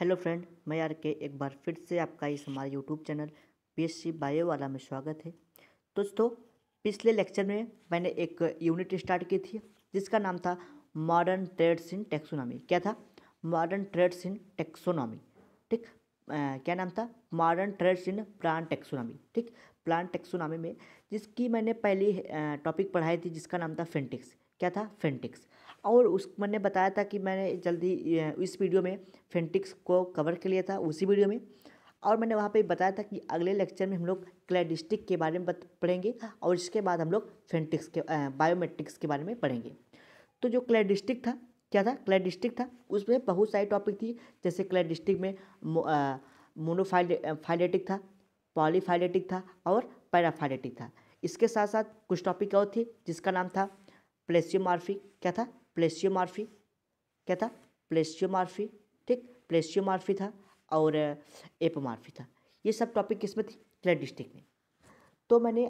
hello friend मैं यार के एक बार फिर से आपका इस हमारे यूट्यूब चैनल पीएससी बायो वाला में स्वागत है दोस्तों पिछले लेक्चर में मैंने एक यूनिट स्टार्ट की थी जिसका नाम था मॉडर्न ट्रेड्स इन टेक्सोनॉमी क्या था मॉडर्न ट्रेड्स इन टेक्सोनॉमी ठीक क्या नाम था modern trends in plant taxonomy ठीक प्लान टेक्सोनॉमी में जिसकी मैंने पहली टॉपिक पढ़ाई थी जिसका नाम था फेंटिक्स क्या था फेंटिक्स और उस मैंने बताया था कि मैंने जल्दी इस वीडियो में फेंटिक्स को कवर कर लिया था उसी वीडियो में और मैंने वहाँ पे बताया था कि अगले लेक्चर में हम लोग क्लैडिस्टिक के बारे में पढ़ेंगे और इसके बाद हम लोग फेंटिक्स के बायोमेट्रिक्स के बारे में पढ़ेंगे तो जो क्लैडिस्टिक था क्या था क्लैडिस्टिक था उसमें बहुत सारी टॉपिक थी जैसे क्लैडिस्टिक में मोनोफाइलेटिक था पॉलीफाइलेटिक था और पैराफाइलेटिक था इसके साथ साथ कुछ टॉपिक और थे जिसका नाम था प्लेसियोमार्फिक क्या था प्लेसियोमार्फी क्या था प्लेसियोमार्फी ठीक प्लेसियोमार्फी था और एपोमार्फी uh, था ये सब टॉपिक किस में थी क्लेट डिस्ट्रिक्ट में तो मैंने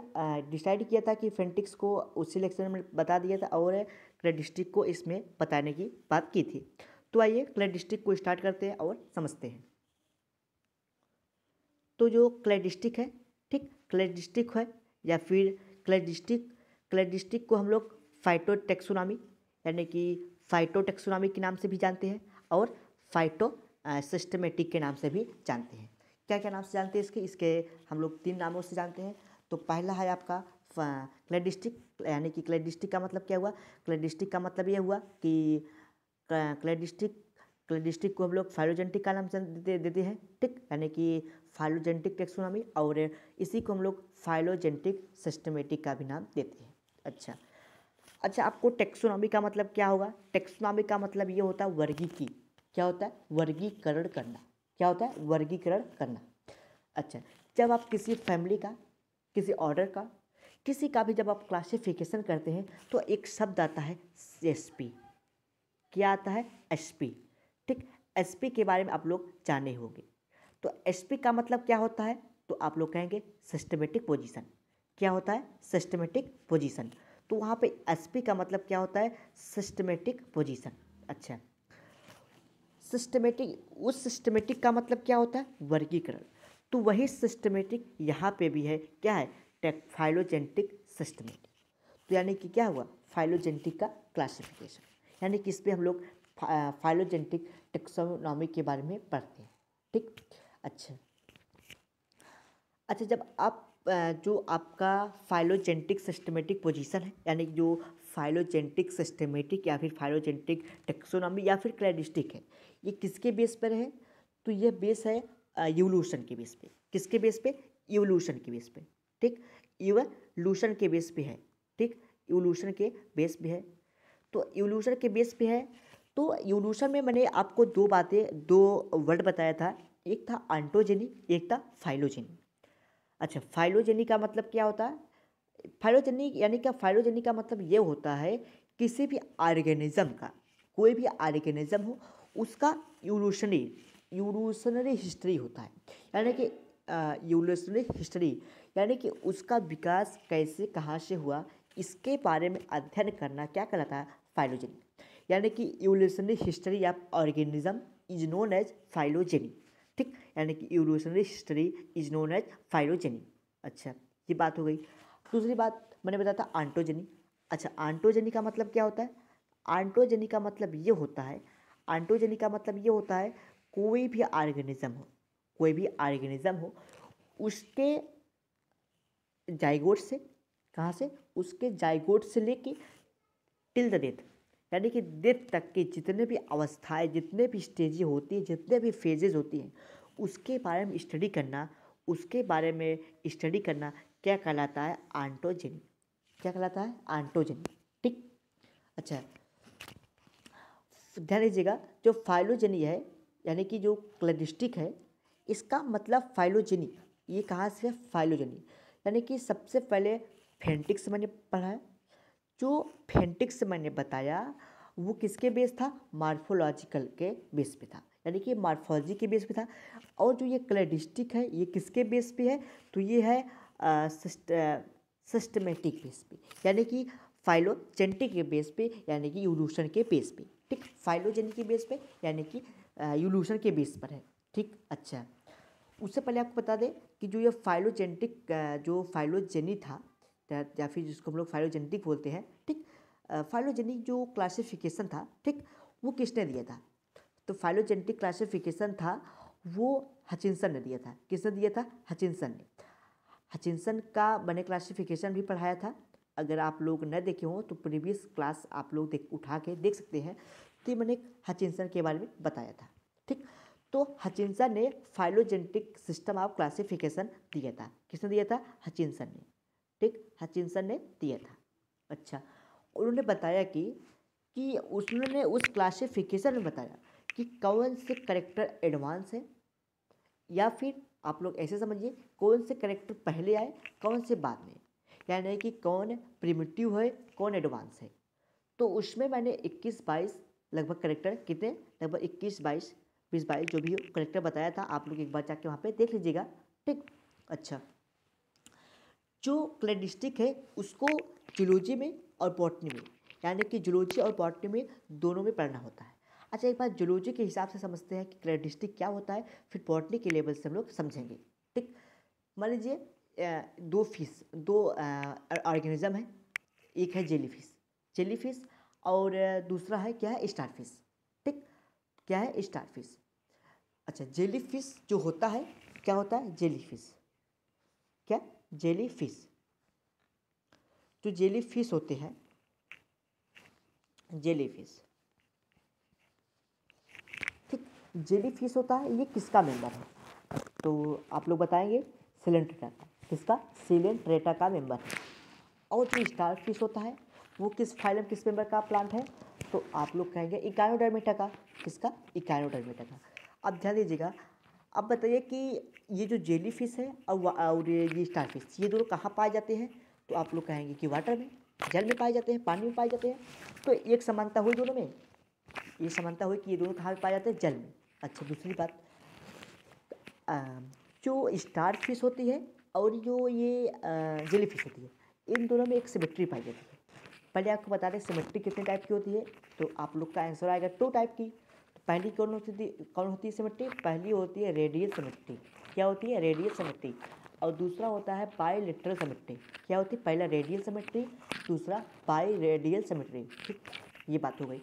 डिसाइड uh, किया था कि फेंटिक्स को उसी लेक्चर में बता दिया था और क्लेट uh, डिस्ट्रिक्ट को इसमें बताने की बात की थी तो आइए क्लेट डिस्ट्रिक्ट को स्टार्ट करते हैं और समझते हैं तो जो क्लेट डिस्ट्रिक्ट है ठीक क्लेट डिस्ट्रिक्ट है या फिर क्लेट डिस्ट्रिक्ट क्लेट डिस्ट्रिक्ट को हम लोग फाइटो टेक्सोनॉमी यानी कि फाइटोटेक्सोनॉमी के नाम से भी जानते हैं और फाइटो सिस्टमेटिक के नाम से भी जानते हैं क्या क्या नाम से जानते हैं इसके इसके हम लोग तीन नामों से जानते हैं तो पहला है आपका क्लेडिस्टिक यानी कि क्लेडिस्टिक का मतलब क्या हुआ क्लेडिस्टिक का मतलब यह हुआ कि क्लेडिस्टिक क्लेडिस्टिक को हम लोग फाइलोजेंटिक का नाम देते देते हैं ठीक यानी कि फाइलोजेंटिक टेक्सोनॉमी और इसी को हम लोग फाइलोजेंटिक सिस्टमेटिक का भी नाम देते हैं अच्छा अच्छा आपको टेक्सोनॉमी का मतलब क्या होगा टेक्सोनॉमी का मतलब ये होता है वर्गीकी क्या होता है वर्गीकरण करना क्या होता है वर्गीकरण करना अच्छा जब आप किसी फैमिली का किसी ऑर्डर का किसी का भी जब आप क्लासिफिकेशन करते हैं तो एक शब्द आता है एस पी क्या आता है एस पी ठीक एस पी के बारे में आप लोग जाने होंगे तो एस पी का मतलब क्या होता है तो आप लोग कहेंगे सिस्टमेटिक पोजीशन क्या होता है सिस्टमेटिक पोजीशन तो वहाँ पे एसपी का मतलब क्या होता है सिस्टमेटिक पोजीशन अच्छा सिस्टमेटिक उस सिस्टमेटिक का मतलब क्या होता है वर्गीकरण तो वही सिस्टमेटिक यहाँ पे भी है क्या है टेक फाइलोजेंटिक सिस्टमेटिक तो यानी कि क्या हुआ फाइलोजेंटिक का क्लासिफिकेशन यानी कि इस पर हम लोग फाइलोजेंटिक टेक्सोनॉमी के बारे में पढ़ते हैं ठीक अच्छा अच्छा जब आप जो आपका फाइलोजेंटिक सिस्टमेटिक पोजीशन है यानी जो फाइलोजेंटिक सिस्टमेटिक या फिर फाइलोजेंटिक टेक्सोनॉमी या फिर क्लैडिस्टिक है ये किसके बेस पर है तो यह बेस है यूलूशन के बेस पे किसके बेस पे इवोल्यूशन के बेस पे ठीक इवोल्यूशन के बेस पे है ठीक इवोल्यूशन के बेस पे है तो इवोल्यूशन के बेस पे है तो इवोल्यूशन में मैंने आपको दो बातें दो वर्ड बताया था एक था आंटोजेनी एक था फाइलोजेनी अच्छा फाइलोजेनी का मतलब क्या होता है फाइलोजेनी यानी कि फाइलोजेनिक का मतलब ये होता है किसी भी ऑर्गेनिज्म का कोई भी ऑर्गेनिज्म हो उसका यूरोशनरी यूरोशनरी हिस्ट्री होता है यानी कि यूरोशनरी हिस्ट्री यानी कि उसका विकास कैसे कहाँ से हुआ इसके बारे में अध्ययन करना क्या कहलाता है फाइलोजेनिक यानी कि evolutionary history of organism is known as phylogenic ठीक यानी कि evolutionary history is known as phylogeny अच्छा ये बात हो गई दूसरी बात मैंने बताया था आंटोजेनी अच्छा आंटोजेनी का मतलब क्या होता है आंटोजेनी का मतलब ये होता है आंटोजेनी का मतलब ये होता है कोई भी ऑर्गेनिज्म हो कोई भी ऑर्गेनिज्म हो उसके जाइगोट से कहाँ से उसके जाइगोट से लेके टिल द डेथ यानी कि डेथ तक की जितने भी अवस्थाएं जितने भी स्टेजें होती हैं जितने भी फेजेज़ होती हैं उसके बारे में स्टडी करना उसके बारे में स्टडी करना क्या कहलाता है आंटोजेनी क्या कहलाता है आंटोजेनी ठीक अच्छा ध्यान दीजिएगा जो फाइलोजेनी है यानी कि जो क्लडिस्टिक है इसका मतलब फाइलोजेनी ये कहाँ से है फाइलोजेनी यानी कि सबसे पहले फेंटिक्स मैंने पढ़ा है जो फेंटिक्स मैंने बताया वो किसके बेस था मार्फोलॉजिकल के बेस पे था यानी कि मार्फोलॉजी के बेस पे था और जो ये क्लेडिस्टिक है ये किसके बेस पे है तो ये है सिस्टमेटिक बेस पे यानी कि फाइलोजेंटिक के बेस पे यानी कि यूलूशन के बेस पे ठीक फाइलोजेनिक के बेस पे यानी कि यूलूशन के बेस पर है ठीक अच्छा उससे पहले आपको बता दें कि जो ये फाइलोजेंटिक जो फाइलोजेनी था या फिर जिसको हम लोग फाइलोजेनेटिक बोलते हैं ठीक फाइलोजेनिक जो क्लासिफिकेशन था ठीक वो किसने दिया था तो फाइलोजेनेटिक क्लासिफिकेशन था वो हचिनसन ने दिया था किसने दिया था हचिनसन ने हचिनसन का मैंने क्लासिफिकेशन भी पढ़ाया था अगर आप लोग न देखे हों तो प्रीवियस क्लास आप लोग देख उठा के देख सकते हैं तो मैंने हचिनसन के बारे में बताया था ठीक तो हचिनसन ने फाइलोजेनेटिक सिस्टम ऑफ क्लासिफिकेशन दिया था किसने दिया था हचिनसन ने ठीक हचिनसन ने दिया था अच्छा उन्होंने बताया कि कि उसने उस क्लासिफिकेशन में बताया कि कौन से करेक्टर एडवांस है या फिर आप लोग ऐसे समझिए कौन से करेक्टर पहले आए कौन से बाद में यानी कि कौन प्रिमिटिव है कौन एडवांस है तो उसमें मैंने 21 22 लगभग करेक्टर कितने लगभग 21 22 बीस बाईस जो भी करेक्टर बताया था आप लोग एक बार जाके वहाँ पे देख लीजिएगा ठीक अच्छा जो क्लेडिस्टिक है उसको जुलोजी में और बॉटनी में यानी कि जुलोजी और बॉटनी में दोनों में पढ़ना होता है अच्छा एक बार जुलोजी के हिसाब से समझते हैं कि क्लेडिस्टिक क्या होता है फिर बॉटनी के लेवल से हम लोग समझेंगे ठीक मान लीजिए दो फिश दो ऑर्गेनिज्म है एक है जेली फिश जेली फिश और दूसरा है क्या है स्टार फिश ठीक क्या है स्टार फिश अच्छा जेली फिश जो होता है क्या होता है जेली फिश क्या जेली फिश जो जेली फिश होते हैं जेली फिश ठीक जेली फिश होता है ये किसका मेंबर है तो आप लोग बताएंगे सिलेंट्रेटा का किसका सिलेंट्रेटा का मेंबर है और जो स्टार फिश होता है वो किस फाइलम किस मेंबर का प्लांट है तो आप लोग कहेंगे इकानोडर्मेटा का किसका इकानोडर्मेटा का अब ध्यान दीजिएगा अब बताइए कि ये जो जेली फिश है और, और ये स्टार फिश ये दोनों कहाँ पाए जाते हैं तो आप लोग कहेंगे कि वाटर में जल में पाए जाते हैं पानी में पाए जाते हैं तो एक समानता हुई दोनों में ये समानता हुई कि ये दोनों कहाँ पाए जाते हैं जल में अच्छा दूसरी बात जो स्टार फिश होती है और जो ये जेली फिश होती है इन दोनों में एक सिमेट्री पाई जाती है पहले आपको बता दें सिमेट्री कितने टाइप की होती है तो आप लोग का आंसर आएगा टू टाइप की पहली कौन होती कौन होती है सिमिट्री पहली होती है रेडियल सिमिट्री क्या होती है रेडियल सिमिट्री और दूसरा होता है पाई लिटरल सिमिट्री क्या होती है पहला रेडियल सिमिट्री दूसरा पाई रेडियल सिमिट्री ठीक ये बात हो गई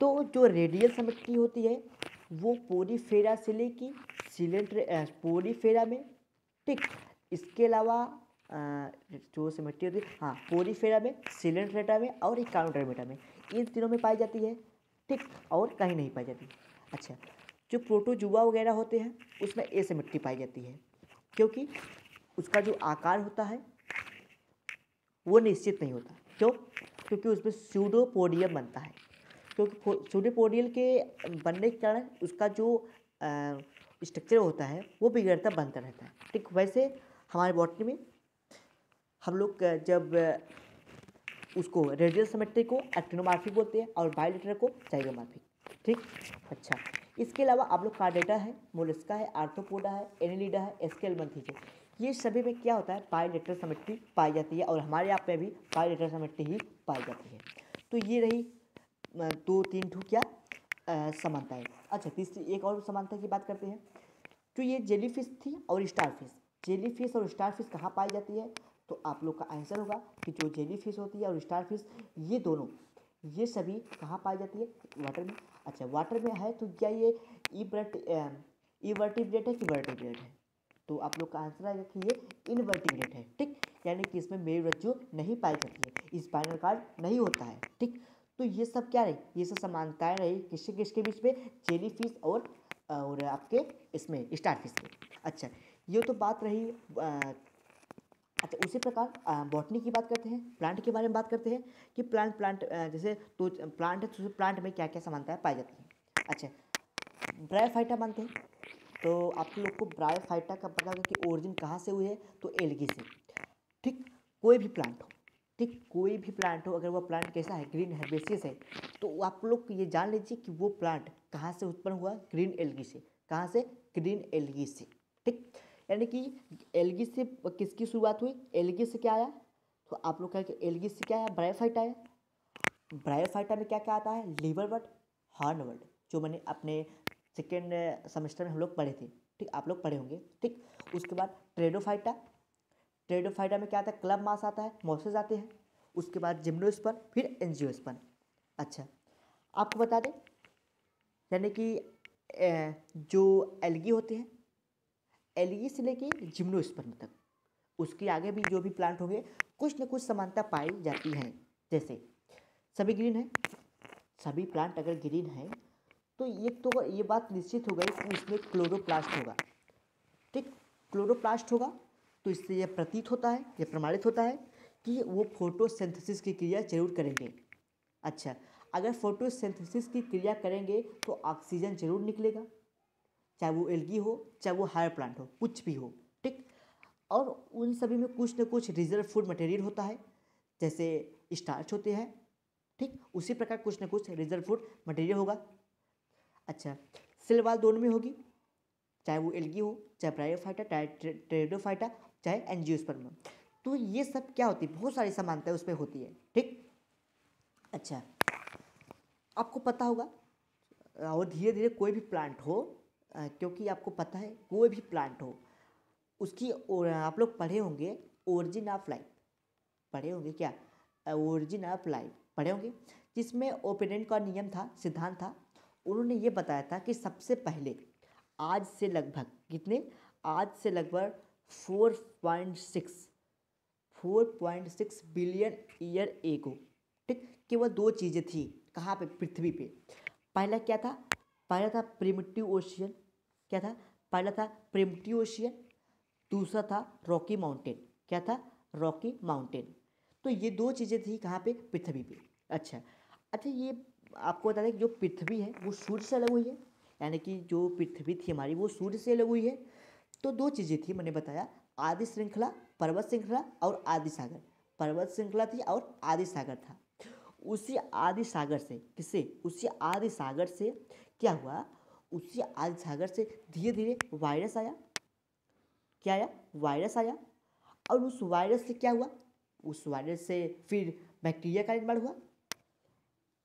तो जो रेडियल सिमिट्री होती है वो पूरी फेरा से लेके सिलेंडर पूरी फेरा में ठीक इसके अलावा जो सिमेट्री होती है हाँ फेरा में सिलेंट्रेटा में और एक काउंटर में इन तीनों में पाई जाती है ठीक और कहीं नहीं पाई जाती अच्छा जो प्रोटोजुआ वगैरह होते हैं उसमें ऐसे मिट्टी पाई जाती है क्योंकि उसका जो आकार होता है वो निश्चित नहीं होता क्यों क्योंकि उसमें स्यूडोपोडियम बनता है क्योंकि स्यूडोपोडियल के बनने के कारण उसका जो स्ट्रक्चर होता है वो बिगड़ता बनता रहता है ठीक वैसे हमारे बॉटनी में हम लोग जब उसको रेडियल सिमेट्री को एक्टिनोमार्फिक बोलते हैं और बायोलेटर को जाइगोमार्फिक ठीक अच्छा इसके अलावा आप लोग कार्डेटा है मोलस्का है आर्थोपोडा है एनिलीडा है स्केल मंथीजे ये सभी में क्या होता है बायोलेटर सिमेट्री पाई जाती है और हमारे यहाँ पे भी बायोलेटर सिमेट्री ही पाई जाती है तो ये रही दो तीन ठू क्या समानताएँ अच्छा तीसरी एक और समानता की बात करते हैं तो ये जेलीफिश थी और स्टारफिश जेलीफिश और स्टारफिश कहाँ पाई जाती है तो आप लोग का आंसर होगा कि जो जेली फिश होती है और स्टार फिश ये दोनों ये सभी कहाँ पाई जाती है वाटर में अच्छा वाटर में है तो क्या ये इवर्टिब्रेट है कि वर्टिब्रेट है तो आप लोग का आंसर आएगा कि ये इनवर्टिब्रेट है ठीक यानी कि इसमें मेरी रज्जु नहीं पाई जाती है स्पाइनल कार्ड नहीं होता है ठीक तो ये सब क्या रही ये सब समानताएँ रही किसके किसके बीच में जेली फिश और और आपके इसमें स्टार फिश में अच्छा ये तो बात रही अच्छा उसी प्रकार बॉटनी की बात करते हैं प्लांट के बारे में बात करते हैं कि प्लांट प्लांट जैसे तो प्लांट है तो प्लांट में क्या क्या समानता है पाई जाती है अच्छा ब्रायोफाइटा मानते हैं तो आप लोग को ब्रायोफाइटा का पता होगा कि ओरिजिन कहाँ से हुई है तो एलगी से ठीक कोई भी प्लांट हो ठीक कोई भी प्लांट हो अगर वह प्लांट कैसा है ग्रीन हर्बेसियस है तो आप लोग ये जान लीजिए कि वो प्लांट कहाँ से उत्पन्न हुआ ग्रीन एलगी से कहाँ से ग्रीन एलगी से ठीक यानी कि एलगी से किसकी शुरुआत हुई एलगी से क्या आया तो आप लोग कहें एलगी से क्या आया ब्रायोफाइटा है ब्रायोफाइटा में क्या क्या आता है लीवर वर्ड हॉर्न वर्ड जो मैंने अपने सेकेंड सेमेस्टर में हम लोग पढ़े थे ठीक आप लोग पढ़े होंगे ठीक उसके बाद ट्रेडोफाइटा ट्रेडोफाइटा में क्या आता है क्लब मास आता है मोसेज आते हैं उसके बाद जिम्नोस्पन फिर एनजियोस्पन अच्छा आपको बता दें यानी कि जो एलगी होते हैं एलगी से लेके जिम्नोस्पर्म तक उसके आगे भी जो भी प्लांट होंगे कुछ न कुछ समानता पाई जाती है जैसे सभी ग्रीन है सभी प्लांट अगर ग्रीन है तो ये तो ये बात निश्चित हो गई कि इसमें क्लोरोप्लास्ट होगा ठीक क्लोरोप्लास्ट होगा तो इससे यह प्रतीत होता है यह प्रमाणित होता है कि वो फोटोसिंथेसिस की क्रिया जरूर करेंगे अच्छा अगर फोटोसिंथेसिस की क्रिया करेंगे तो ऑक्सीजन जरूर निकलेगा चाहे वो एलगी हो चाहे वो हायर प्लांट हो कुछ भी हो ठीक और उन सभी में कुछ ना कुछ रिजर्व फूड मटेरियल होता है जैसे स्टार्च होते हैं ठीक उसी प्रकार कुछ ना कुछ रिजर्व फूड मटेरियल होगा अच्छा सिलवाल दोनों में होगी चाहे वो एलगी हो चाहे फाइटा चाहे ट्रेडोफाइटा चाहे में तो ये सब क्या होती है बहुत सारी समानताएं उसमें होती है ठीक अच्छा आपको पता होगा और धीरे धीरे कोई भी प्लांट हो क्योंकि आपको पता है कोई भी प्लांट हो उसकी आप लोग पढ़े होंगे ओरिजिन ऑफ लाइफ पढ़े होंगे क्या ओरिजिन ऑफ लाइफ पढ़े होंगे जिसमें ओपेडेंट का नियम था सिद्धांत था उन्होंने ये बताया था कि सबसे पहले आज से लगभग कितने आज से लगभग four point six four point six billion year ago ठीक केवल दो चीज़ें थी कहाँ पे पृथ्वी पे पहला क्या था पहला था प्रिमिटिव ओशियन क्या था पहला था प्रिमिटिव ओशियन दूसरा था रॉकी माउंटेन क्या था रॉकी माउंटेन तो ये दो चीज़ें थी कहाँ पे पृथ्वी पे अच्छा अच्छा ये आपको बता दें कि जो पृथ्वी है वो सूर्य से अलग हुई है यानी कि जो पृथ्वी थी हमारी वो सूर्य से अलग हुई है तो दो चीज़ें थी मैंने बताया आदि श्रृंखला पर्वत श्रृंखला और आदि सागर पर्वत श्रृंखला थी और आदि सागर था उसी आदि सागर से किससे उसी आदि सागर से क्या हुआ उसी आज सागर से धीरे धीरे वायरस आया क्या आया वायरस आया और उस वायरस से क्या हुआ उस वायरस से फिर बैक्टीरिया का निर्माण हुआ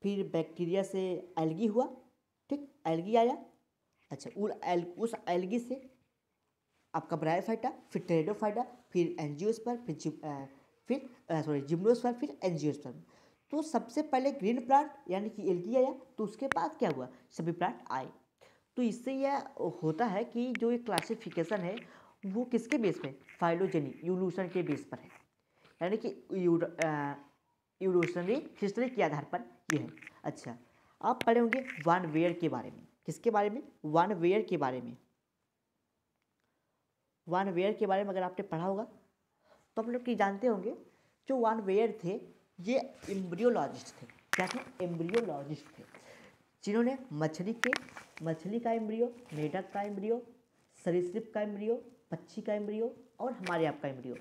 फिर बैक्टीरिया से एलगी हुआ ठीक एलगी आया अच्छा उन एल, उस एलगी से आपका फाइटा फिर फाइटा फिर एनजियोस्पर फिर जिम फिर सॉरी जिम्नोस्पर फिर एनजीओ पर तो सबसे पहले ग्रीन प्लांट यानी कि एल्गी आया तो उसके बाद क्या हुआ सभी प्लांट आए तो इससे यह होता है कि जो ये क्लासिफिकेशन है वो किसके बेस पर फाइलोजेनी यूलूशन के बेस पर है यानी कि यूलूशनरी हिस्ट्री के आधार पर ये है अच्छा आप पढ़े होंगे वन वेयर के बारे में किसके बारे में वन वेयर के बारे में वन वेयर के बारे में अगर आपने पढ़ा होगा तो आप लोग जानते होंगे जो वन वेयर थे ये एम्ब्रियोलॉजिस्ट थे क्या थे एम्ब्रियोलॉजिस्ट थे जिन्होंने मछली के मछली का एम्ब्रियो मेढक का एम्ब्रियो सरीसृप का एम्ब्रियो पक्षी का एम्ब्रियो और हमारे आपका एम्ब्रियो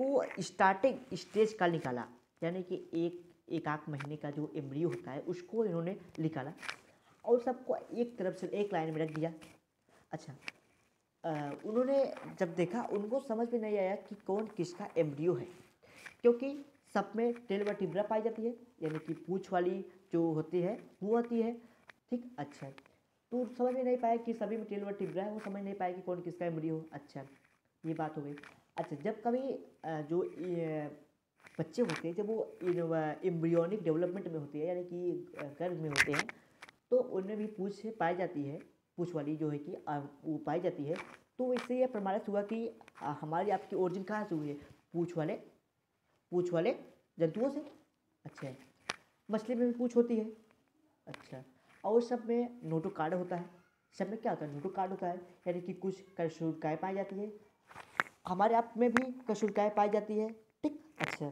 को स्टार्टिंग स्टेज का निकाला यानी कि एक एक आध महीने का जो एम्ब्रियो होता है उसको इन्होंने निकाला और सबको एक तरफ से एक लाइन में रख दिया अच्छा आ, उन्होंने जब देखा उनको समझ में नहीं आया कि कौन किसका एम्ब्रियो है क्योंकि सब में टेल व टिब्रा पाई जाती है यानी कि पूछ वाली जो होती है वो होती है ठीक अच्छा तो समझ में नहीं पाया कि सभी में व टिब्रा है वो समझ नहीं पाया कि कौन किसका एमब्रियो हो अच्छा ये बात हो गई अच्छा जब कभी जो बच्चे होते हैं जब वो एम्ब्रियोनिक डेवलपमेंट में होते हैं यानी कि गर्भ में होते हैं तो उनमें भी पूछ पाई जाती है पूछ वाली जो है कि वो पाई जाती है तो इससे यह प्रमाणित हुआ कि हमारी आपकी ओरिजिन कहाँ से हुई है पूछ वाले पूछ वाले जंतुओं से अच्छा मछली में भी पूछ होती है अच्छा और सब में नोटो कार्ड होता है सब में क्या होता है नोटोकार्ड होता है यानी कि कुछ कशुरकाएँ पाई जाती है हमारे आप में भी कशुरकाएँ पाई जाती है ठीक अच्छा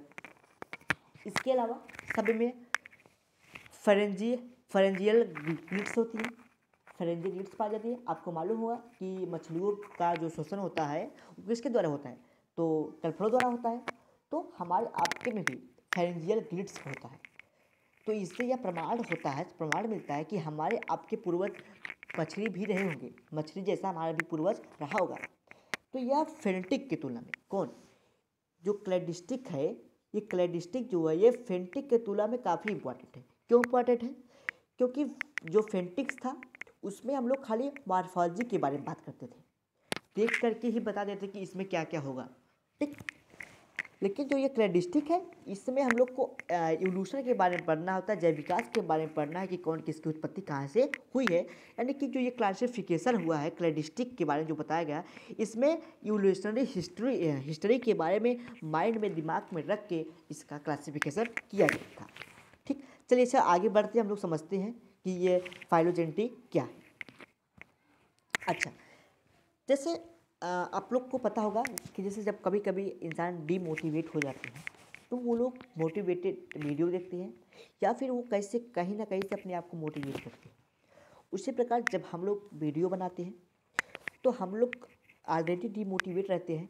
इसके अलावा सब में फरेंजी फरेंजियल ग्लिट्स होती है फरेंजियल ग्लिट्स पाई जाती है आपको मालूम होगा कि मछलियों का जो शोषण होता है वो किसके द्वारा होता है तो कल्फड़ों द्वारा होता है तो हमारे आपके में भी फेरेंजियल ग्लिट्स होता है तो इससे यह प्रमाण होता है प्रमाण मिलता है कि हमारे आपके पूर्वज मछली भी रहे होंगे मछली जैसा हमारा भी पूर्वज रहा होगा तो यह फेंटिक की तुलना में कौन जो क्लेडिस्टिक है ये क्लेडिस्टिक जो है ये फेंटिक के तुलना में काफ़ी इंपॉर्टेंट है क्यों इंपॉर्टेंट है क्योंकि जो फेंटिक्स था उसमें हम लोग खाली मार्फॉलजी के बारे में बात करते थे देख करके ही बता देते कि इसमें क्या क्या होगा ठीक लेकिन जो ये क्रेडिस्टिक है इसमें हम लोग को इवोल्यूशन के बारे में पढ़ना होता है जैव विकास के बारे में पढ़ना है कि कौन किसकी उत्पत्ति कहाँ से हुई है यानी कि जो ये क्लासिफिकेशन हुआ है क्रेडिस्टिक के बारे में जो बताया गया इसमें इवोल्यूशनरी हिस्ट्री हिस्ट्री के बारे में माइंड में दिमाग में रख के इसका क्लासिफिकेशन किया गया था ठीक चलिए इसे आगे बढ़ते हम लोग समझते हैं कि ये फाइलोजेंटी क्या है अच्छा जैसे आप लोग को पता होगा कि जैसे जब कभी कभी इंसान डीमोटिवेट हो जाते हैं तो वो लोग मोटिवेटेड वीडियो देखते हैं या फिर वो कैसे कहीं ना कहीं से अपने आप को मोटिवेट करते हैं उसी प्रकार जब हम लोग वीडियो बनाते हैं तो हम लोग ऑलरेडी डीमोटिवेट रहते हैं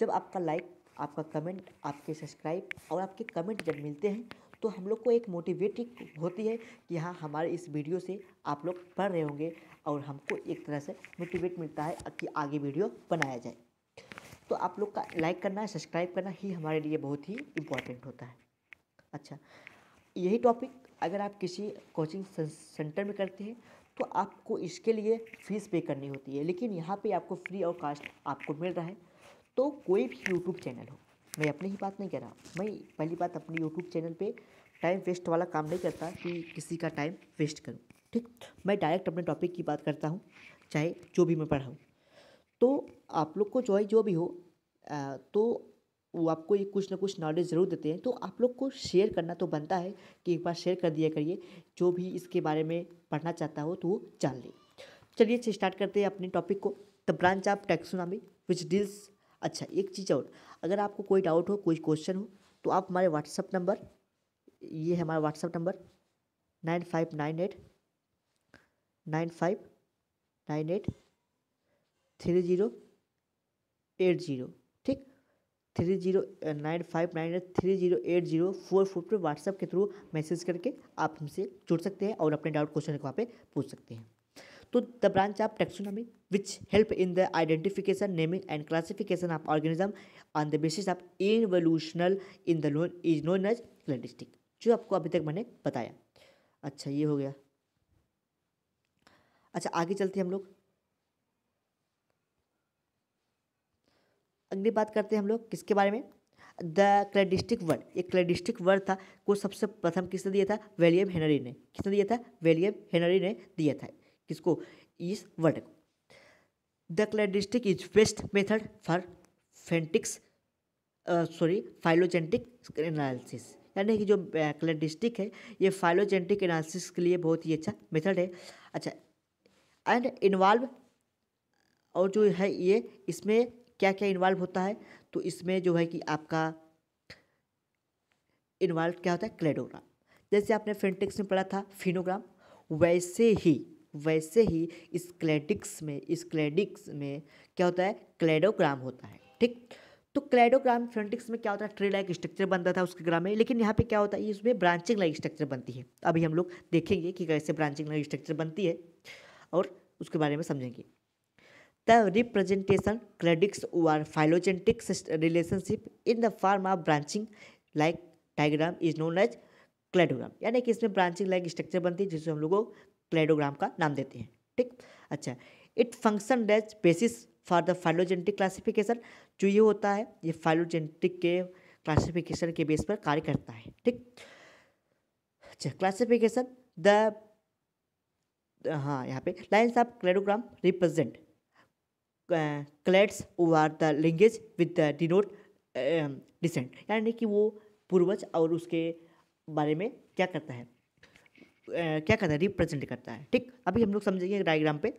जब आपका लाइक आपका कमेंट आपके सब्सक्राइब और आपके कमेंट जब मिलते हैं तो हम लोग को एक मोटिवेटिंग होती है कि हाँ हमारे इस वीडियो से आप लोग पढ़ रहे होंगे और हमको एक तरह से मोटिवेट मिलता है कि आगे वीडियो बनाया जाए तो आप लोग का लाइक करना सब्सक्राइब करना ही हमारे लिए बहुत ही इम्पोर्टेंट होता है अच्छा यही टॉपिक अगर आप किसी कोचिंग सेंटर में करते हैं तो आपको इसके लिए फ़ीस पे करनी होती है लेकिन यहाँ पे आपको फ्री और कास्ट आपको मिल रहा है तो कोई भी यूट्यूब चैनल हो मैं अपनी ही बात नहीं कह रहा मैं पहली बात अपने यूट्यूब चैनल पे टाइम वेस्ट वाला काम नहीं करता कि किसी का टाइम वेस्ट करूँ ठीक मैं डायरेक्ट अपने टॉपिक की बात करता हूँ चाहे जो भी मैं पढ़ाऊँ तो आप लोग को है जो भी हो आ, तो वो आपको ये कुछ ना कुछ नॉलेज ज़रूर देते हैं तो आप लोग को शेयर करना तो बनता है कि एक बार शेयर कर दिया करिए जो भी इसके बारे में पढ़ना चाहता हो तो वो जान ले चलिए स्टार्ट करते हैं अपने टॉपिक को the branch of taxonomy which deals अच्छा एक चीज़ और अगर आपको कोई डाउट हो कोई क्वेश्चन हो तो आप हमारे व्हाट्सअप नंबर ये है हमारा WhatsApp number nine five nine eight nine five nine eight three zero eight zero ठीक three zero nine five nine eight three zero eight zero four four पर व्हाट्सएप के थ्रू मैसेज करके आप हमसे जुड़ सकते हैं और अपने डाउट क्वेश्चन वहाँ पे पूछ सकते हैं तो the branch of taxonomy which help in the identification naming and classification of organism on the basis of evolutional in the known is known as cladistic जो आपको अभी तक मैंने बताया अच्छा ये हो गया अच्छा आगे चलते हैं हम लोग अगली बात करते हैं हम लोग किसके बारे में द क्लेडिस्टिक वर्ड एक क्लेडिस्टिक वर्ड था को सबसे प्रथम किसने दिया था वेलियम हेनरी ने किसने दिया था वेलियम हेनरी ने दिया था किसको इस वर्ड को the cladistic is best method for phenetics sorry phylogenetic analysis यानी कि जो क्लेडिस्टिक है ये फाइलोजेंटिक एनालिसिस के लिए बहुत ही अच्छा मेथड है अच्छा एंड इन्वॉल्व और जो है ये इसमें क्या क्या इन्वॉल्व होता है तो इसमें जो है कि आपका इन्वॉल्व क्या होता है क्लेडोग्राम जैसे आपने फेंटेक्स में पढ़ा था फिनोग्राम वैसे ही वैसे ही इस क्लेडिक्स में इस क्लेडिक्स में क्या होता है क्लेडोग्राम होता है ठीक तो क्लेडोग्राम फ्रेंटिक्स में क्या होता है ट्रेलाइक लाइक स्ट्रक्चर बनता था उसके ग्राम में लेकिन यहाँ पे क्या होता है इसमें ब्रांचिंग लाइक स्ट्रक्चर बनती है अभी हम लोग देखेंगे कि कैसे ब्रांचिंग लाइक स्ट्रक्चर बनती है और उसके बारे में समझेंगे द रिप्रेजेंटेशन credits और phylogenetic relationship in the form of branching like diagram is known as cladogram यानी कि इसमें ब्रांचिंग लाइक स्ट्रक्चर बनती है जिसे हम लोगों क्लेडोग्राम का नाम देते हैं ठीक अच्छा it function as basis for the phylogenetic classification जो ये होता है ये फाइलोजेंटिक के क्लासिफिकेशन के बेस पर कार्य करता है ठीक अच्छा क्लासिफिकेशन द हाँ यहाँ पे lines of cladogram represent clades over the language with the denote descent यानी कि वो पूर्वज और उसके बारे में क्या करता है uh, क्या करता है रिप्रेजेंट करता है ठीक अभी हम लोग समझेंगे डायग्राम पे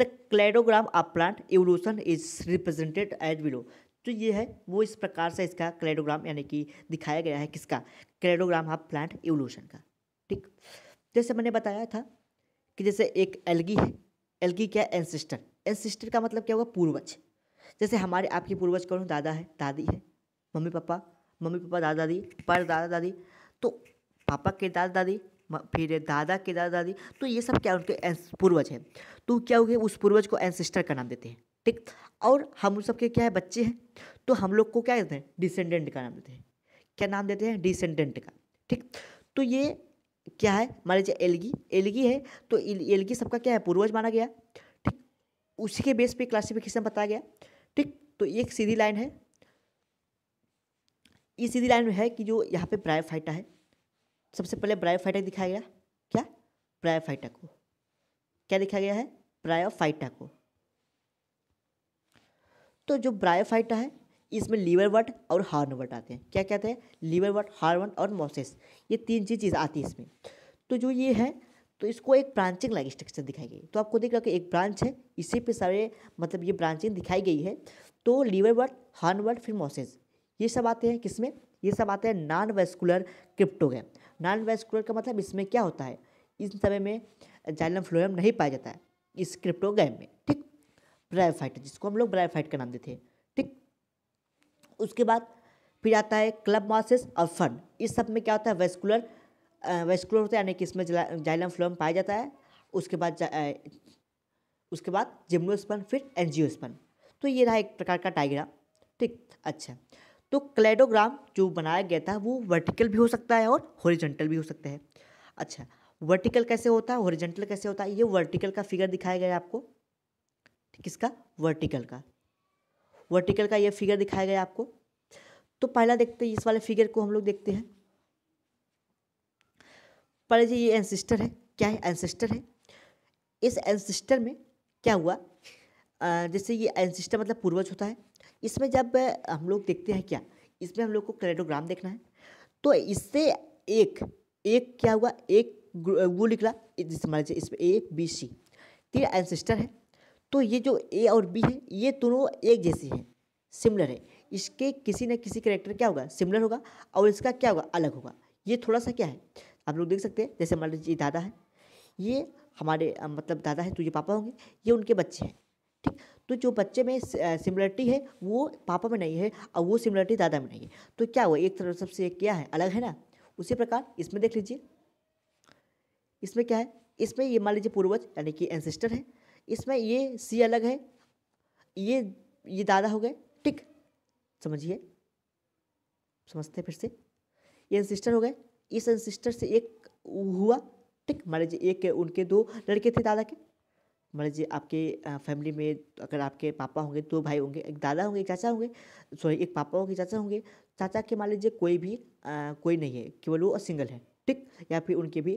the cladogram of plant evolution is represented as below तो ये है वो इस प्रकार से इसका क्लेडोग्राम यानी कि दिखाया गया है किसका क्लेडोग्राम ऑफ प्लांट एवोल्यूशन का ठीक जैसे मैंने बताया था कि जैसे एक एलगी है एलगी क्या है एनसिस्टर एनसिस्टर का मतलब क्या हुआ पूर्वज जैसे हमारे आपके पूर्वज कौन दादा है दादी है मम्मी पापा मम्मी पापा दादा दादी पर दादा दादी तो पापा के दादा दादी फिर दादा के दादा दादी तो ये सब क्या उनके पूर्वज हैं तो क्या हो गया उस पूर्वज को एनसिस्टर का नाम देते हैं ठीक और हम उन सबके क्या है बच्चे हैं तो हम लोग को क्या देते हैं डिसेंडेंट का नाम देते हैं क्या नाम देते हैं डिसेंडेंट का ठीक तो ये क्या है मान लीजिए एलगी एलगी है तो एलगी सबका क्या है पूर्वज माना गया ठीक उसी के बेस पे क्लासिफिकेशन बताया गया ठीक तो एक सीधी लाइन है ये सीधी लाइन है कि जो यहाँ पे फाइटा है सबसे पहले ब्राय फाइटा दिखाया गया क्या फाइटा को क्या दिखाया गया है फाइटा को तो जो ब्राय फाइटा है इसमें लीवर लीवरवर्ट और हार्नवर्ट आते हैं क्या कहते हैं लीवर लीवरवर्ट हार्नवर्ट और मोसेस ये तीन चीज़ चीज़ आती है इसमें तो जो ये है तो इसको एक ब्रांचिंग लाइक स्ट्रक्चर दिखाई गई तो आपको देख रहा कि एक ब्रांच है इसी पे सारे मतलब ये ब्रांचिंग दिखाई गई है तो लीवर हार्न हार्नवर्ट फिर मोसेस ये सब आते हैं किसमें ये सब आते हैं non vascular cryptogam non vascular का मतलब इसमें क्या होता है इस समय में जाइलम फ्लोएम नहीं पाया जाता है इस क्रिप्टोगैम में ठीक ब्रायोफाइट जिसको हम लोग ब्रायोफाइट का नाम देते हैं उसके बाद फिर आता है क्लब मासेस और फन इस सब में क्या होता है वेस्कुलर वेस्कुलर होता है यानी कि इसमें जाइलम फ्लोम पाया जाता है उसके बाद आ, उसके बाद जिम्नोस्पन फिर एनजियोस्पन तो ये रहा एक प्रकार का टाइग्रा ठीक अच्छा तो क्लेडोग्राम जो बनाया गया था वो वर्टिकल भी हो सकता है और हॉरिजेंटल भी हो सकता है अच्छा वर्टिकल कैसे होता है हॉरिजेंटल कैसे होता है ये वर्टिकल का फिगर दिखाया गया है आपको किसका वर्टिकल का वर्टिकल का ये फिगर दिखाया गया आपको तो पहला देखते हैं इस वाले फिगर को हम लोग देखते हैं पहले जी ये एंसिस्टर है क्या है एंसिस्टर है इस एंसिस्टर में क्या हुआ जैसे ये एंसिस्टर मतलब पूर्वज होता है इसमें जब हम लोग देखते हैं क्या इसमें हम लोग को क्रेडोग्राम देखना है तो इससे एक एक क्या हुआ एक वो निकला जिसमें इसमें ए बी सी तीन एंसिस्टर है तो ये जो ए और बी है ये दोनों एक जैसी है सिमिलर है इसके किसी न किसी करेक्टर क्या होगा सिमिलर होगा और इसका क्या होगा अलग होगा ये थोड़ा सा क्या है आप लोग देख सकते हैं जैसे मान लीजिए दादा है ये हमारे मतलब दादा है तो ये पापा होंगे ये उनके बच्चे हैं ठीक तो जो बच्चे में सिमिलरिटी है वो पापा में नहीं है और वो सिमिलरिटी दादा में नहीं है तो क्या हुआ एक तरफ सबसे क्या है अलग है ना उसी प्रकार इसमें देख लीजिए इसमें क्या है इसमें ये मान लीजिए पूर्वज यानी कि एंसेस्टर है इसमें ये सी अलग है ये ये दादा हो गए ठीक समझिए समझते फिर से ये सिस्टर हो गए इस सिस्टर से एक हुआ ठीक मान लीजिए एक उनके दो लड़के थे दादा के मान लीजिए आपके फैमिली में अगर आपके पापा होंगे दो भाई होंगे एक दादा होंगे एक चाचा होंगे सॉरी एक पापा होंगे चाचा होंगे चाचा के मान लीजिए कोई भी आ, कोई नहीं है केवल वो सिंगल है ठीक या फिर उनके भी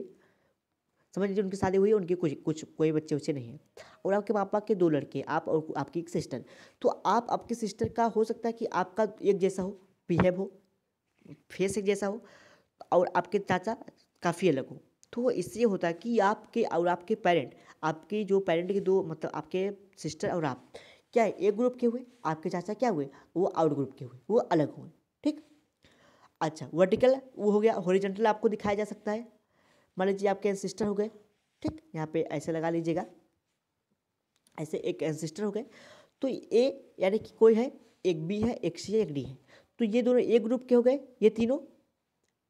समझ लीजिए उनकी शादी हुई है उनके कुछ कुछ कोई बच्चे उच्चे नहीं है और आपके पापा के दो लड़के आप और आपकी एक सिस्टर तो आप आपकी सिस्टर का हो सकता है कि आपका एक जैसा हो बिहेव हो फेस एक जैसा हो और आपके चाचा काफ़ी अलग हो तो इससे होता है कि आपके और आपके पेरेंट आपके जो पेरेंट के दो मतलब आपके सिस्टर और आप क्या है एक ग्रुप के हुए आपके चाचा क्या हुए वो आउट ग्रुप के हुए वो अलग हुए ठीक अच्छा वर्टिकल वो हो गया हॉरिजेंटल आपको दिखाया जा सकता है मान लीजिए आपके एंसिस्टर हो गए ठीक यहाँ पे ऐसे लगा लीजिएगा ऐसे एक एंसिस्टर हो गए तो ए यानी कि कोई है एक बी है एक सी है एक डी है तो ये दोनों एक ग्रुप के हो गए ये तीनों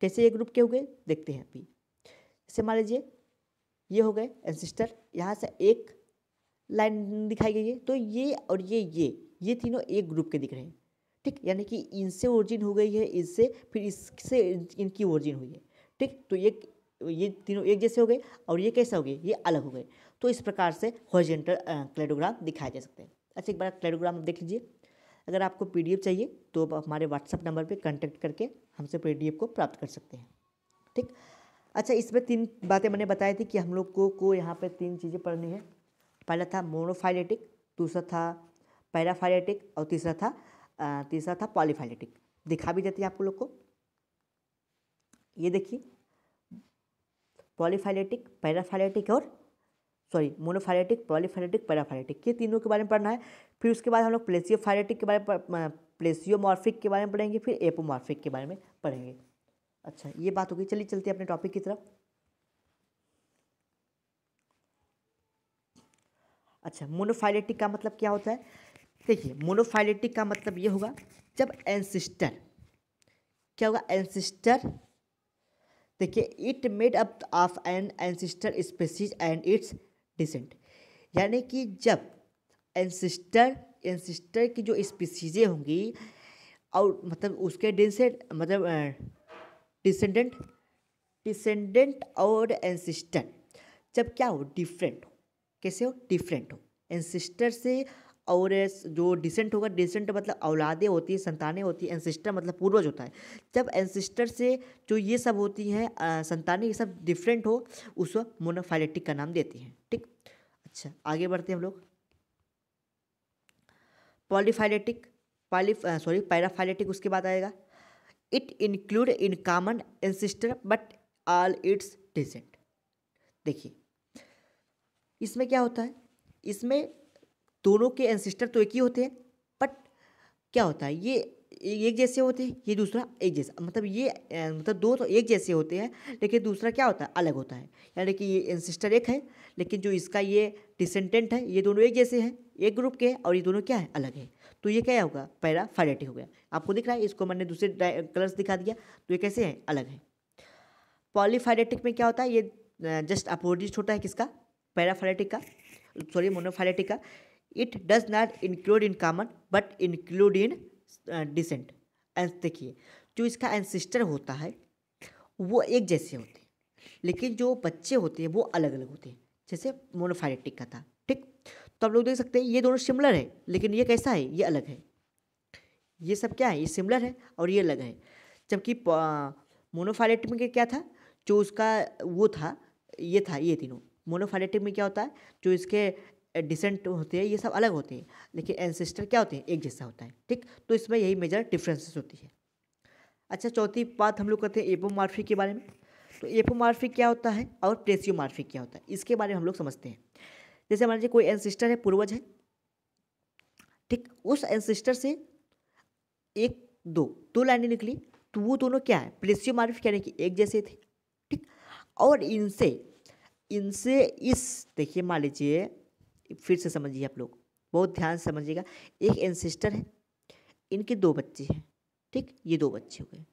कैसे एक ग्रुप के हो गए देखते हैं अभी जैसे मान लीजिए ये हो गए एंसिस्टर यहाँ से एक लाइन दिखाई गई है तो ये और ये ये ये तीनों एक ग्रुप के दिख रहे हैं ठीक यानी कि इनसे ओरिजिन हो गई है इससे फिर इससे इनकी ओरिजिन हुई है ठीक तो एक ये तीनों एक जैसे हो गए और ये कैसे हो गए ये अलग हो गए तो इस प्रकार से हॉरिजेंटल क्लेडोग्राम दिखाए जा सकते हैं अच्छा एक बार क्लेडोग्राम देख लीजिए अगर आपको पी चाहिए तो आप हमारे व्हाट्सअप नंबर पर कॉन्टैक्ट करके हमसे पी को प्राप्त कर सकते हैं ठीक अच्छा इसमें तीन बातें मैंने बताई थी कि हम लोग को को यहाँ पर तीन चीज़ें पढ़नी है पहला था मोनोफाइलेटिक दूसरा था पैराफाइलेटिक और तीसरा था तीसरा था पॉलीफाइलेटिक दिखा भी देती है आप लोग को ये देखिए पॉलीफाइलेटिक पैराफाइलेटिक और सॉरी मोनोफाइलेटिक पॉलीफाइलेटिक पैराफाइलेटिक ये तीनों के बारे में पढ़ना है फिर उसके बाद हम लोग प्लेसियोफाइलेटिक के बारे में प्लेसियोमॉर्फिक के बारे में पढ़ेंगे फिर एपोमॉर्फिक के बारे में पढ़ेंगे अच्छा ये बात होगी चलिए चलते अपने टॉपिक की तरफ अच्छा मोनोफाइलेटिक का मतलब क्या होता है देखिए मोनोफाइलेटिक का मतलब ये होगा जब एंसिस्टर क्या होगा एंसिस्टर देखिए it made up of an ancestor species and its descent यानी कि जब एनसिस्टर एनसिस्टर की जो स्पीसीजें होंगी और मतलब उसके डिसेंट मतलब डिसेंडेंट डिसेंडेंट और एनसिस्टर जब क्या हो डिफरेंट हो कैसे हो डिफरेंट हो एनसिस्टर से और जो डिसेंट होगा डिसेंट मतलब औलादे होती है संतानें होती है एनसिस्टर मतलब पूर्वज होता है जब एनसिस्टर से जो ये सब होती हैं संतानें ये सब डिफरेंट हो उस मोनोफाइलेटिक का नाम देती हैं ठीक अच्छा आगे बढ़ते हैं हम लोग पॉलीफाइलेटिक पॉली सॉरी पैराफाइलेटिक उसके बाद आएगा it include in common ancestor but all its descent देखिए इसमें क्या होता है इसमें दोनों के एंसिस्टर तो एक ही होते हैं बट क्या होता है ये एक जैसे होते हैं ये दूसरा एक जैसा मतलब ये मतलब दो तो एक जैसे होते हैं लेकिन दूसरा क्या होता है अलग होता है यानी कि ये एंसिस्टर एक है लेकिन जो इसका ये डिसेंटेंट है ये दोनों एक जैसे हैं एक ग्रुप के हैं और ये दोनों क्या है अलग है तो ये क्या होगा पैरा फाइडेटिक हो गया आपको दिख रहा है इसको मैंने दूसरे कलर्स दिखा दिया तो ये कैसे हैं अलग है पॉलीफाइडेटिक में क्या होता है ये जस्ट अपोजिट होता है किसका पैराफाइडेटिक का सॉरी मोनोफाइडेटिक का it does not include in common but include in descent देखिए जो इसका एंसिस्टर होता है वो एक जैसे होते हैं लेकिन जो बच्चे होते हैं वो अलग अलग होते हैं जैसे मोनोफाइलेटिक का था ठीक तो आप लोग देख सकते हैं ये दोनों सिमिलर है लेकिन ये कैसा है ये अलग है ये सब क्या है ये सिमिलर है और ये अलग है जबकि मोनोफाइलेटिक में क्या था जो उसका वो था ये था ये तीनों मोनोफाइलेटिक में क्या होता है जो इसके डिसेंट होते हैं ये सब अलग होते हैं लेकिन एनसेस्टर क्या होते हैं एक जैसा होता है ठीक तो इसमें यही मेजर डिफ्रेंसेस होती है अच्छा चौथी बात हम लोग करते हैं एपोमार्फी के बारे में तो एपोमार्फी क्या होता है और प्रेसियोमार्फी क्या होता है इसके बारे में हम लोग समझते हैं जैसे मान लीजिए कोई एनसिस्टर है पूर्वज है ठीक उस एनसिस्टर से एक दो दो लाइनें निकली तो वो दोनों क्या है प्रेसियोमार्फी यानी कि एक जैसे थे ठीक और इनसे इनसे इस देखिए मान लीजिए फिर से समझिए आप लोग बहुत ध्यान से समझिएगा एक एनसिस्टर है इनके दो बच्चे हैं ठीक ये दो बच्चे हो गए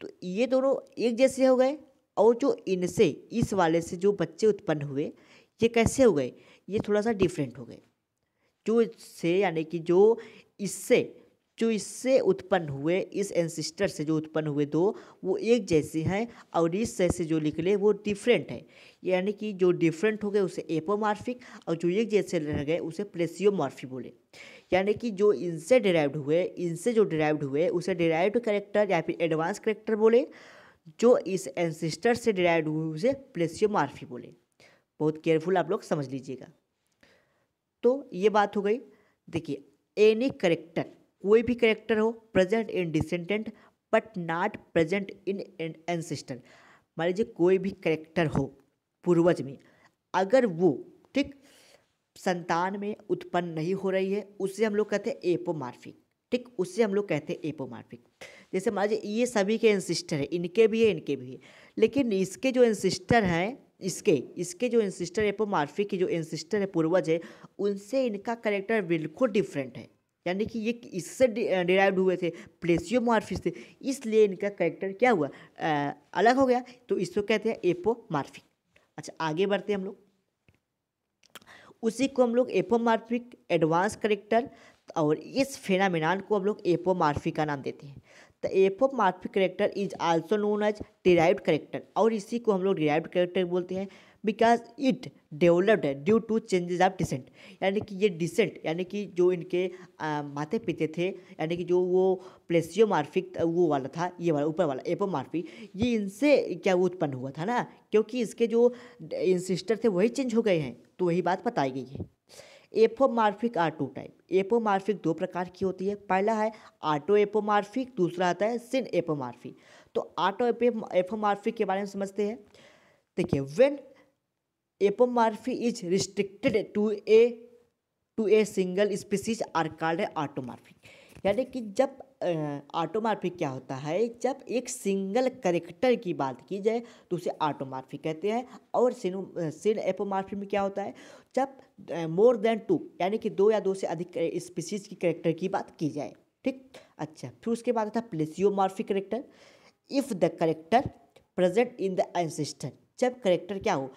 तो ये दोनों एक जैसे हो गए और जो इनसे इस वाले से जो बच्चे उत्पन्न हुए ये कैसे हो गए ये थोड़ा सा डिफरेंट हो गए जो इससे यानी कि जो इससे जो इससे उत्पन्न हुए इस एंसिस्टर से जो उत्पन्न हुए दो वो एक जैसे हैं और इस से जो निकले वो डिफरेंट है यानी कि जो डिफरेंट हो गए उसे एपोमार्फिक और जो एक जैसे रह गए उसे प्लेसियोमार्फिक बोले यानी कि जो इनसे डिराइव्ड हुए इनसे जो डिराइव्ड हुए उसे डिराइव्ड करेक्टर या फिर एडवांस करेक्टर बोले जो इस एंसिस्टर से डिराइव्ड हुए उसे प्लेसियोमार्फी बोले बहुत केयरफुल आप लोग समझ लीजिएगा तो ये बात हो गई देखिए एनी करेक्टर कोई भी करेक्टर हो present in descendant but not present in ancestor मान लीजिए कोई भी करेक्टर हो पूर्वज में अगर वो ठीक संतान में उत्पन्न नहीं हो रही है उसे हम लोग कहते हैं एपोमार्फिक ठीक उससे हम लोग कहते हैं एपोमार्फिक जैसे मान लीजिए ये सभी के एनसिस्टर है इनके भी है इनके भी है लेकिन इसके जो एनसिस्टर हैं इसके इसके जो एनसिस्टर एपोमार्फिक की जो एनसिस्टर है पूर्वज है उनसे इनका करेक्टर बिल्कुल डिफरेंट है यानी कि ये इससे डिराइव हुए थे मार्फिक थे इसलिए इनका करेक्टर क्या हुआ आ, अलग हो गया तो इसको कहते हैं एपोमार्फिक अच्छा आगे बढ़ते हैं हम लोग उसी को हम लोग एपोमार्फिक एडवांस करेक्टर और इस फेनामिनान को हम लोग एपोमार्फिक का नाम देते हैं the apomorphic character is also known as derive character और इसी को हम लोग डिराइव्ड करेक्टर बोलते हैं बिकॉज इट डेवलप्ड है due to changes of descent यानी कि ये डिसेंट यानी कि जो इनके माते पिते थे यानी कि जो वो प्लेसियो मार्फिक वो वाला था ये वाला ऊपर वाला एपो मार्फिक ये इनसे क्या वो उत्पन्न हुआ था ना क्योंकि इसके जो इंसिस्टर थे वही चेंज हो गए हैं तो वही बात बताई गई है apomorphic are two type apomorphic दो प्रकार की होती है पहला है आटो एपोमार्फिक दूसरा आता है सिन एपोमार्फिक तो आटो एपोमार्फिक के बारे में समझते हैं देखिए when apomorphy is restricted to a to a single species are called autapomorphic यानी कि जब ऑटोमार्फिक क्या होता है जब एक सिंगल करेक्टर की बात की जाए तो उसे ऑटोमार्फिक कहते हैं और सिनो सिन एपोमार्फी में क्या होता है जब मोर देन टू यानी कि दो या दो से अधिक स्पीसीज की करेक्टर की बात की जाए ठीक अच्छा फिर उसके बाद आता है plesiomorphic character if the character present in the ancestor जब करेक्टर क्या हो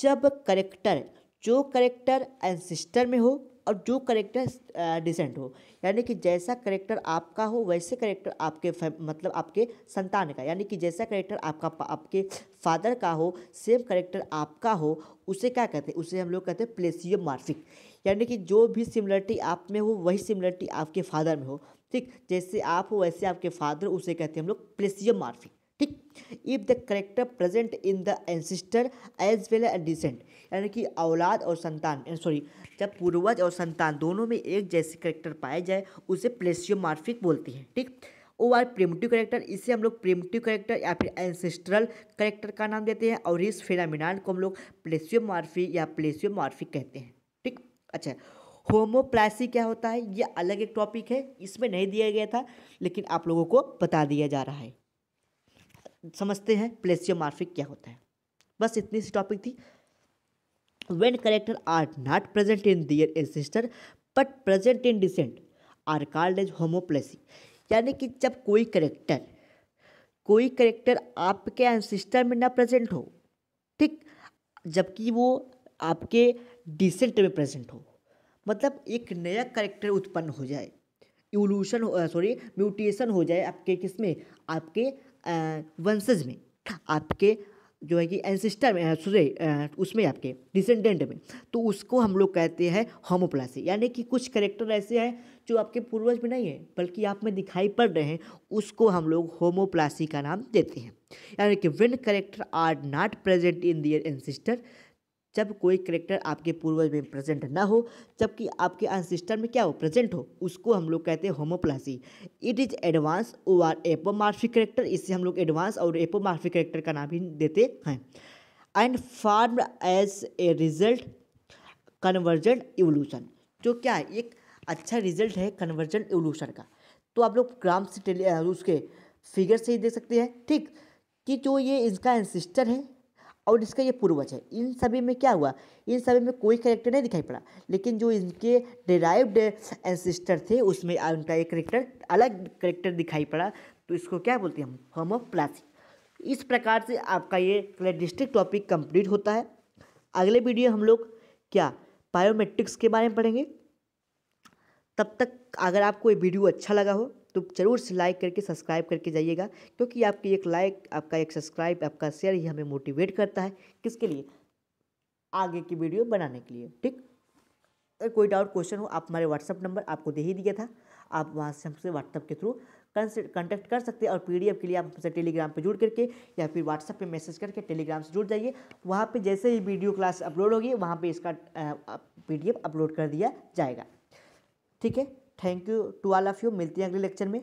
जब करेक्टर जो करेक्टर एंसिस्टर में हो और जो करेक्टर डिसेंट हो यानी कि जैसा करेक्टर आपका हो वैसे करेक्टर आपके मतलब आपके संतान का यानी कि जैसा करेक्टर आपका आपके फादर का हो सेम करेक्टर आपका हो उसे क्या कहते हैं उसे हम लोग कहते हैं प्लेसियो मार्फिक यानी कि जो भी सिमिलरिटी आप में हो वही सिमिलरिटी आपके फादर में हो ठीक जैसे आप हो वैसे आपके फादर उसे कहते हैं हम लोग प्लेसियो मार्फिक ठीक if the character present in the ancestor as well and descent यानी कि औलाद और संतान सॉरी जब पूर्वज और संतान दोनों में एक जैसे करेक्टर पाया जाए उसे प्लेसियोमार्फिक बोलती है ठीक ओ आर प्रेमटिव करेक्टर इसे हम लोग प्रेमटिव करेक्टर या फिर एंसेस्ट्रल करेक्टर का नाम देते हैं और इस फेनामिनान को हम लोग प्लेसियोमार्फी या प्लेसियोमार्फिक कहते हैं ठीक अच्छा होमोप्लासी क्या होता है ये अलग एक टॉपिक है इसमें नहीं दिया गया था लेकिन आप लोगों को बता दिया जा रहा है समझते हैं प्लेसियोमार्फिक क्या होता है बस इतनी सी टॉपिक थी when character are not present in their ancestor but present in descent are called as homoplasy यानी कि जब कोई करेक्टर कोई करेक्टर आपके एंसिस्टर में ना प्रेजेंट हो ठीक जबकि वो आपके डिसेंट में प्रेजेंट हो मतलब एक नया करेक्टर उत्पन्न हो जाए इवोल्यूशन सॉरी म्यूटेशन हो जाए आपके किस में आपके वंशज में आपके जो है कि एंसिस्टर में सॉरी उसमें आपके डिसेंडेंट में तो उसको हम लोग कहते हैं होमोप्लासी यानी कि कुछ करेक्टर ऐसे हैं जो आपके पूर्वज में नहीं है बल्कि आप में दिखाई पड़ रहे हैं उसको हम लोग होमोप्लासी का नाम देते हैं यानी कि when character are not present in their ancestor जब कोई करेक्टर आपके पूर्वज में प्रेजेंट ना हो जबकि आपके एंसिस्टर में क्या हो प्रेजेंट हो उसको हम लोग कहते हैं homoplasy it is advance or apomorphic character इससे हम लोग एडवांस और एपोमार्फिक करेक्टर का नाम भी देते हैं and form as a result convergent evolution जो क्या है एक अच्छा रिजल्ट है कन्वर्जेंट एवोल्यूशन का तो आप लोग ग्राम से उसके फिगर से ही देख सकते हैं ठीक कि जो ये इसका एंसिस्टर है और इसका ये पूर्वज है इन सभी में क्या हुआ इन सभी में कोई करेक्टर नहीं दिखाई पड़ा लेकिन जो इनके डिराइव्ड एंसिस्टर थे उसमें उनका एक करेक्टर अलग करेक्टर दिखाई पड़ा तो इसको क्या बोलते हैं हम प्लासी इस प्रकार से आपका ये क्लेडिस्टिक टॉपिक कंप्लीट होता है अगले वीडियो हम लोग क्या बायोमेट्रिक्स के बारे में पढ़ेंगे तब तक अगर आपको ये वीडियो अच्छा लगा हो तो ज़रूर से लाइक करके सब्सक्राइब करके जाइएगा क्योंकि आपकी एक लाइक आपका एक सब्सक्राइब आपका शेयर ही हमें मोटिवेट करता है किसके लिए आगे की वीडियो बनाने के लिए ठीक अगर कोई डाउट क्वेश्चन हो आप हमारे व्हाट्सअप नंबर आपको दे ही दिया था आप वहाँ से हमसे व्हाट्सअप के थ्रू कंटेक्ट कर सकते हैं और पी के लिए आप हमसे टेलीग्राम पर जुड़ करके या फिर व्हाट्सअप पे मैसेज करके टेलीग्राम से जुड़ जाइए वहाँ पे जैसे ही वीडियो क्लास अपलोड होगी वहाँ पे इसका पी अपलोड कर दिया जाएगा ठीक है thank you to all of you मिलती हैं अगले लेक्चर में